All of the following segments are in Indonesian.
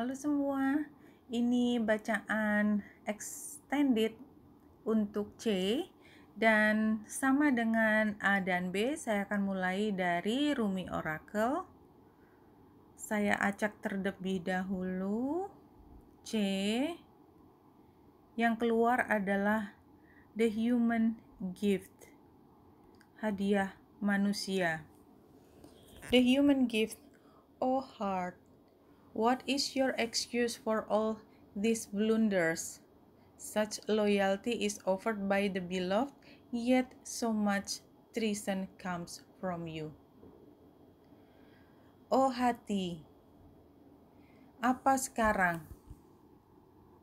Halo semua, ini bacaan extended untuk C dan sama dengan A dan B saya akan mulai dari Rumi Oracle. Saya acak terlebih dahulu C. Yang keluar adalah the human gift. Hadiah manusia. The human gift, oh heart What is your excuse for all these blunders? Such loyalty is offered by the beloved, yet so much treason comes from you. Oh hati, apa sekarang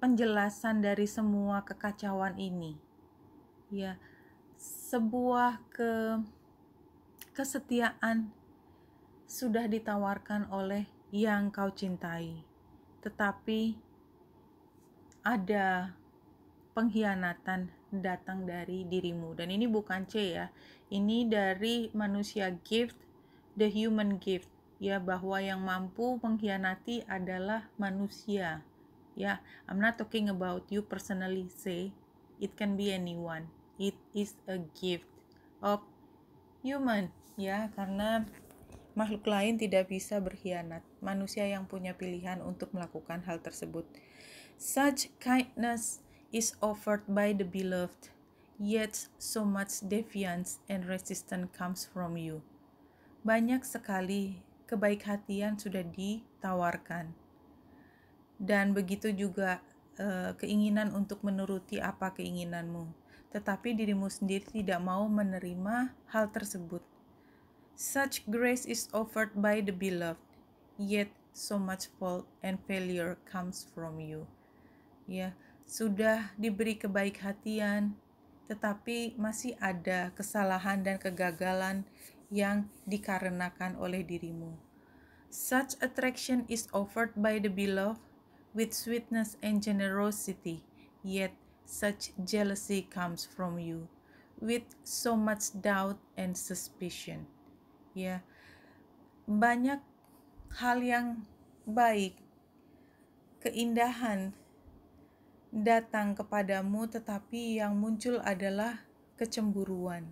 penjelasan dari semua kekacauan ini? Ya, sebuah ke kesetiaan sudah ditawarkan oleh yang kau cintai, tetapi ada pengkhianatan datang dari dirimu. Dan ini bukan C ya, ini dari manusia gift, the human gift ya bahwa yang mampu mengkhianati adalah manusia ya I'm not talking about you personally say it can be anyone it is a gift of human ya karena Makhluk lain tidak bisa berkhianat, manusia yang punya pilihan untuk melakukan hal tersebut. Such kindness is offered by the beloved, yet so much defiance and resistance comes from you. Banyak sekali kebaik hatian sudah ditawarkan. Dan begitu juga eh, keinginan untuk menuruti apa keinginanmu. Tetapi dirimu sendiri tidak mau menerima hal tersebut Such grace is offered by the beloved, yet so much fault and failure comes from you. Ya, sudah diberi kebaik hatian, tetapi masih ada kesalahan dan kegagalan yang dikarenakan oleh dirimu. Such attraction is offered by the beloved with sweetness and generosity, yet such jealousy comes from you with so much doubt and suspicion ya banyak hal yang baik keindahan datang kepadamu tetapi yang muncul adalah kecemburuan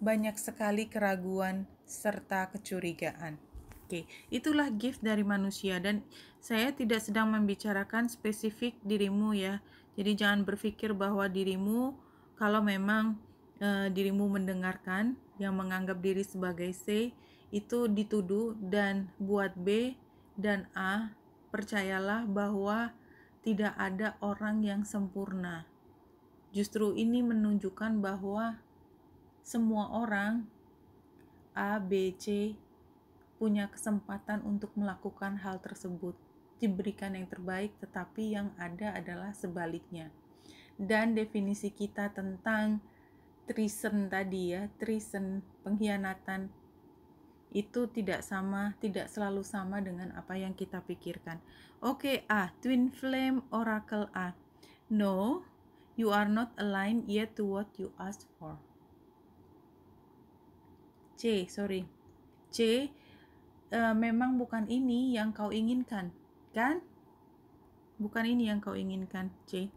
banyak sekali keraguan serta kecurigaan Oke, itulah gift dari manusia dan saya tidak sedang membicarakan spesifik dirimu ya. Jadi jangan berpikir bahwa dirimu kalau memang Eh, dirimu mendengarkan yang menganggap diri sebagai C itu dituduh dan buat B dan A percayalah bahwa tidak ada orang yang sempurna. Justru ini menunjukkan bahwa semua orang A, B, C punya kesempatan untuk melakukan hal tersebut. Diberikan yang terbaik, tetapi yang ada adalah sebaliknya. Dan definisi kita tentang treason tadi ya treason pengkhianatan itu tidak sama tidak selalu sama dengan apa yang kita pikirkan oke okay, A twin flame oracle A no you are not aligned yet to what you asked for C sorry C uh, memang bukan ini yang kau inginkan kan bukan ini yang kau inginkan C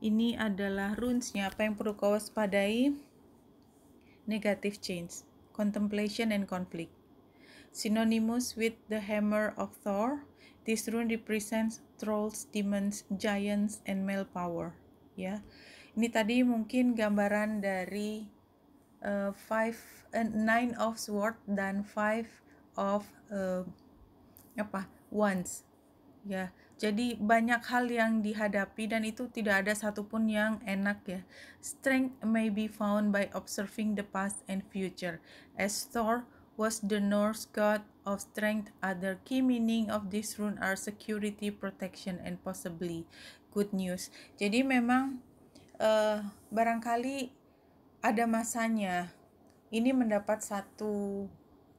ini adalah runesnya apa yang perlu kau waspadai negative change contemplation and conflict synonymous with the hammer of Thor this rune represents trolls demons giants and male power ya ini tadi mungkin gambaran dari uh, five uh, nine of sword dan five of uh, apa ones. ya jadi banyak hal yang dihadapi dan itu tidak ada satupun yang enak ya. Strength may be found by observing the past and future. As Thor was the Norse god of strength, other key meaning of this rune are security, protection, and possibly good news. Jadi memang uh, barangkali ada masanya ini mendapat satu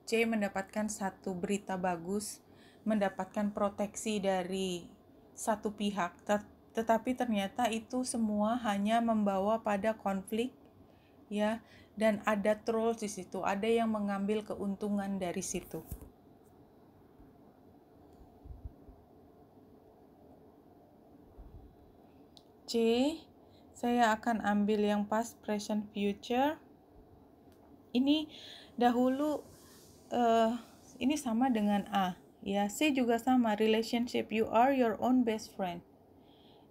C mendapatkan satu berita bagus mendapatkan proteksi dari satu pihak, tet tetapi ternyata itu semua hanya membawa pada konflik ya dan ada troll di situ, ada yang mengambil keuntungan dari situ. C, saya akan ambil yang past, present, future. Ini dahulu uh, ini sama dengan A. Ya, C juga sama, relationship. You are your own best friend.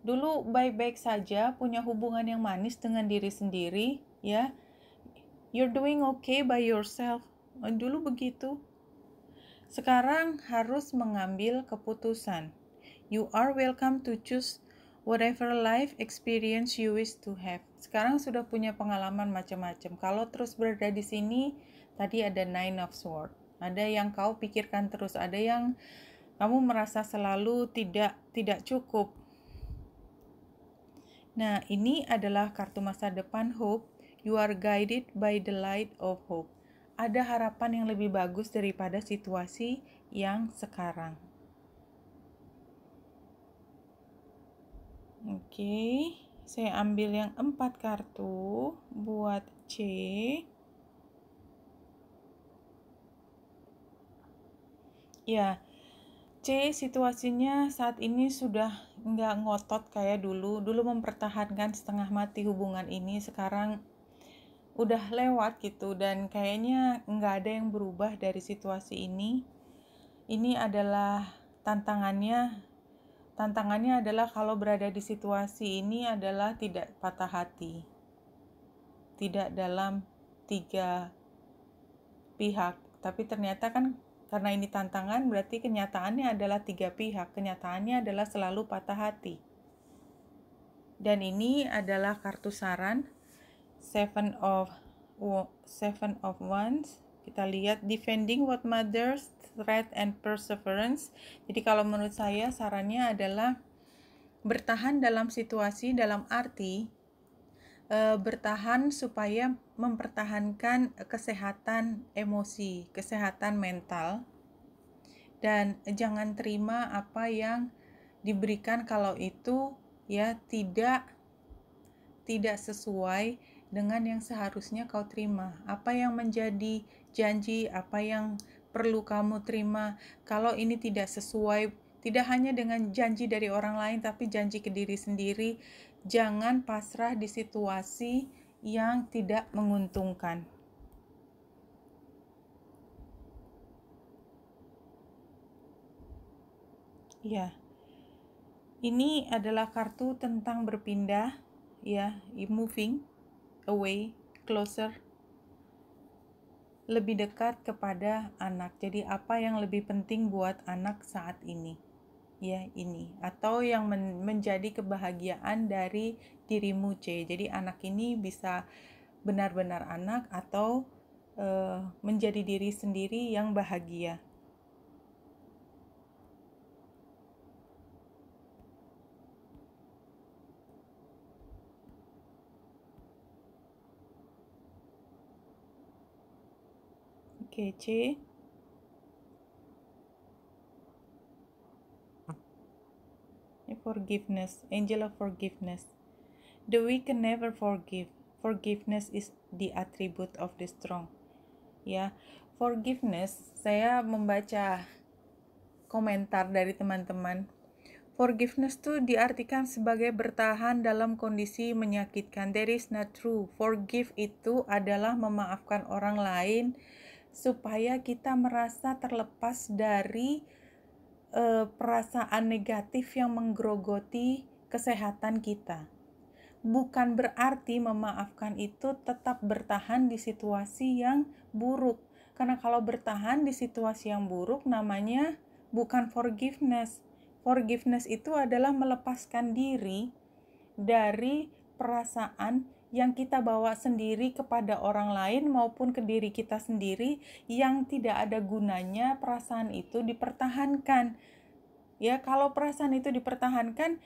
Dulu baik-baik saja, punya hubungan yang manis dengan diri sendiri, ya. You're doing okay by yourself. Eh, dulu begitu. Sekarang harus mengambil keputusan. You are welcome to choose whatever life experience you wish to have. Sekarang sudah punya pengalaman macam-macam. Kalau terus berada di sini, tadi ada nine of swords ada yang kau pikirkan terus, ada yang kamu merasa selalu tidak tidak cukup. Nah, ini adalah kartu masa depan hope. You are guided by the light of hope. Ada harapan yang lebih bagus daripada situasi yang sekarang. Oke, okay, saya ambil yang empat kartu buat C. Ya, C situasinya saat ini sudah nggak ngotot kayak dulu. Dulu mempertahankan setengah mati hubungan ini, sekarang udah lewat gitu dan kayaknya nggak ada yang berubah dari situasi ini. Ini adalah tantangannya. Tantangannya adalah kalau berada di situasi ini adalah tidak patah hati. Tidak dalam tiga pihak, tapi ternyata kan karena ini tantangan, berarti kenyataannya adalah tiga pihak. Kenyataannya adalah selalu patah hati. Dan ini adalah kartu saran Seven of Seven of Wands. Kita lihat defending what matters, threat and perseverance. Jadi kalau menurut saya sarannya adalah bertahan dalam situasi dalam arti e, bertahan supaya mempertahankan kesehatan emosi, kesehatan mental, dan jangan terima apa yang diberikan kalau itu ya tidak tidak sesuai dengan yang seharusnya kau terima. Apa yang menjadi janji, apa yang perlu kamu terima. Kalau ini tidak sesuai tidak hanya dengan janji dari orang lain, tapi janji ke diri sendiri. Jangan pasrah di situasi yang tidak menguntungkan. Ya, ini adalah kartu tentang berpindah, ya, moving away, closer, lebih dekat kepada anak. Jadi, apa yang lebih penting buat anak saat ini? ya ini atau yang men menjadi kebahagiaan dari dirimu C. Jadi anak ini bisa benar-benar anak atau e, menjadi diri sendiri yang bahagia. Oke, C. forgiveness, angel of forgiveness. The weak can never forgive. Forgiveness is the attribute of the strong. Ya, forgiveness. Saya membaca komentar dari teman-teman. Forgiveness itu diartikan sebagai bertahan dalam kondisi menyakitkan. There is not true. Forgive itu adalah memaafkan orang lain supaya kita merasa terlepas dari e, perasaan negatif yang menggerogoti kesehatan kita. Bukan berarti memaafkan itu tetap bertahan di situasi yang buruk, karena kalau bertahan di situasi yang buruk, namanya bukan forgiveness. Forgiveness itu adalah melepaskan diri dari perasaan yang kita bawa sendiri kepada orang lain maupun ke diri kita sendiri yang tidak ada gunanya perasaan itu dipertahankan. Ya, kalau perasaan itu dipertahankan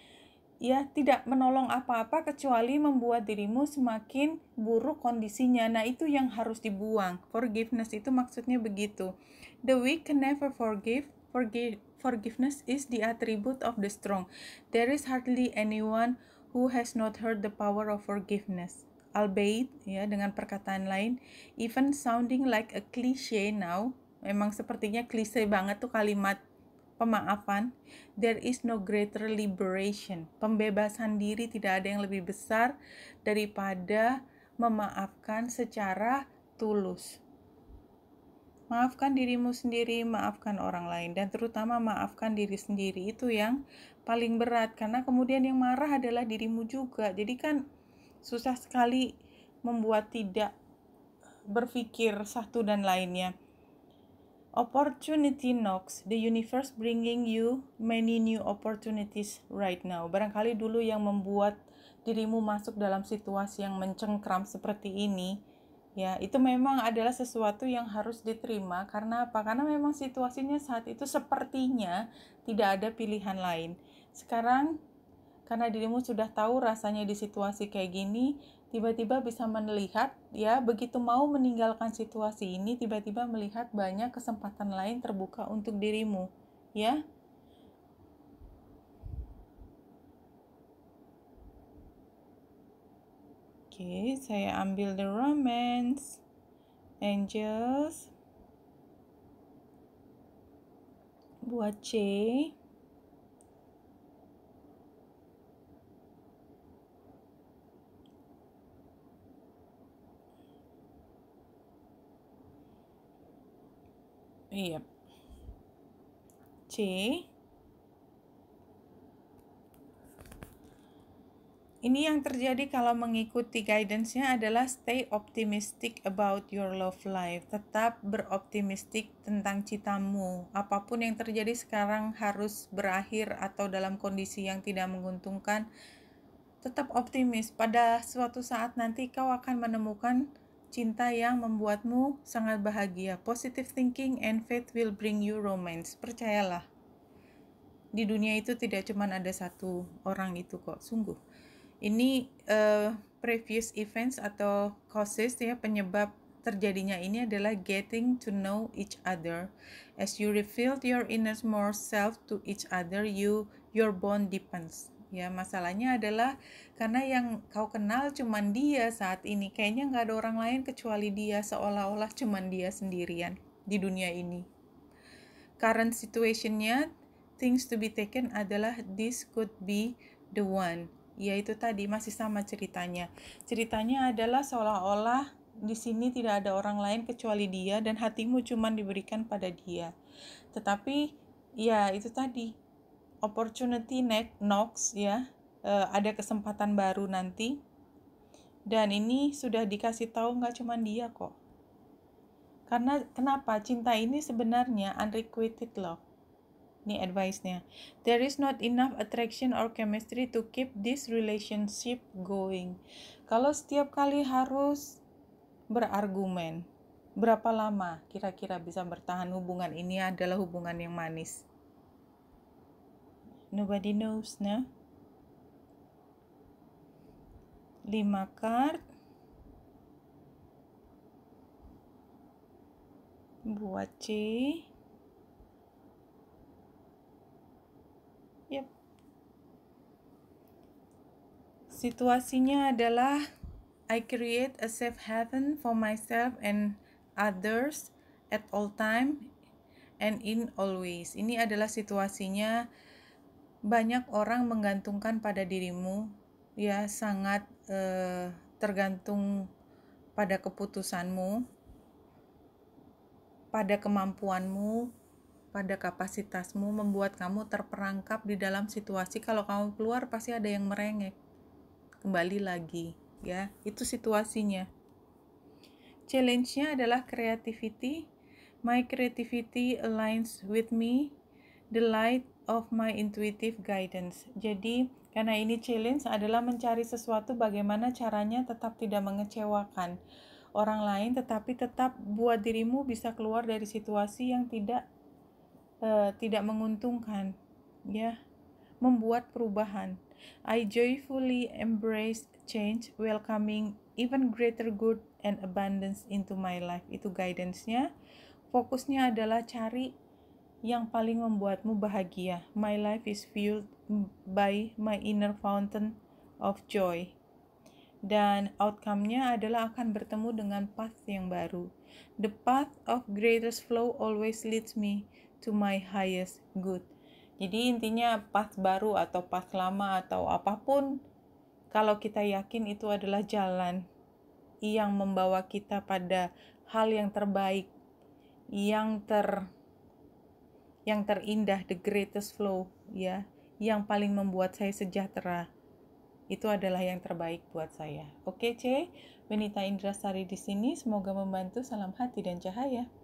ya tidak menolong apa-apa kecuali membuat dirimu semakin buruk kondisinya. Nah, itu yang harus dibuang. Forgiveness itu maksudnya begitu. The weak can never forgive. Forgive forgiveness is the attribute of the strong. There is hardly anyone who has not heard the power of forgiveness albeit ya dengan perkataan lain even sounding like a cliche now memang sepertinya klise banget tuh kalimat pemaafan there is no greater liberation pembebasan diri tidak ada yang lebih besar daripada memaafkan secara tulus Maafkan dirimu sendiri, maafkan orang lain, dan terutama maafkan diri sendiri itu yang paling berat, karena kemudian yang marah adalah dirimu juga. Jadi, kan susah sekali membuat tidak berpikir satu dan lainnya. Opportunity knocks, the universe bringing you many new opportunities right now. Barangkali dulu yang membuat dirimu masuk dalam situasi yang mencengkram seperti ini ya itu memang adalah sesuatu yang harus diterima karena apa karena memang situasinya saat itu sepertinya tidak ada pilihan lain sekarang karena dirimu sudah tahu rasanya di situasi kayak gini tiba-tiba bisa melihat ya begitu mau meninggalkan situasi ini tiba-tiba melihat banyak kesempatan lain terbuka untuk dirimu ya Okay, saya ambil the romance angels buat C. Yep. C. Ini yang terjadi kalau mengikuti guidance-nya adalah stay optimistic about your love life. Tetap beroptimistik tentang citamu. Apapun yang terjadi sekarang harus berakhir atau dalam kondisi yang tidak menguntungkan. Tetap optimis. Pada suatu saat nanti kau akan menemukan cinta yang membuatmu sangat bahagia. Positive thinking and faith will bring you romance. Percayalah. Di dunia itu tidak cuma ada satu orang itu kok, sungguh. Ini uh, previous events atau causes ya penyebab terjadinya ini adalah getting to know each other. As you reveal your inner more self to each other, you your bond deepens. Ya, masalahnya adalah karena yang kau kenal cuman dia saat ini. Kayaknya nggak ada orang lain kecuali dia, seolah-olah cuman dia sendirian di dunia ini. Current situationnya, things to be taken adalah this could be the one. Ya, itu tadi masih sama ceritanya. Ceritanya adalah seolah-olah di sini tidak ada orang lain kecuali dia dan hatimu cuma diberikan pada dia. Tetapi ya itu tadi opportunity next knocks ya. E, ada kesempatan baru nanti. Dan ini sudah dikasih tahu nggak cuma dia kok. Karena kenapa cinta ini sebenarnya unrequited love nih advice-nya. There is not enough attraction or chemistry to keep this relationship going. Kalau setiap kali harus berargumen, berapa lama kira-kira bisa bertahan hubungan ini adalah hubungan yang manis? Nobody knows, nah. lima kart buat C Yep. Situasinya adalah I create a safe haven for myself and others at all time and in always. Ini adalah situasinya banyak orang menggantungkan pada dirimu ya sangat eh, tergantung pada keputusanmu pada kemampuanmu pada kapasitasmu membuat kamu terperangkap di dalam situasi kalau kamu keluar pasti ada yang merengek. Kembali lagi, ya. Itu situasinya. Challenge-nya adalah creativity. My creativity aligns with me the light of my intuitive guidance. Jadi, karena ini challenge adalah mencari sesuatu bagaimana caranya tetap tidak mengecewakan orang lain tetapi tetap buat dirimu bisa keluar dari situasi yang tidak Eh, tidak menguntungkan ya membuat perubahan I joyfully embrace change welcoming even greater good and abundance into my life itu guidance-nya fokusnya adalah cari yang paling membuatmu bahagia my life is filled by my inner fountain of joy dan outcome-nya adalah akan bertemu dengan path yang baru. The path of greatest flow always leads me to my highest good. Jadi intinya pas baru atau pas lama atau apapun, kalau kita yakin itu adalah jalan yang membawa kita pada hal yang terbaik, yang ter yang terindah, the greatest flow, ya, yang paling membuat saya sejahtera. Itu adalah yang terbaik buat saya. Oke, C. Benita Indra Sari di sini. Semoga membantu. Salam hati dan cahaya.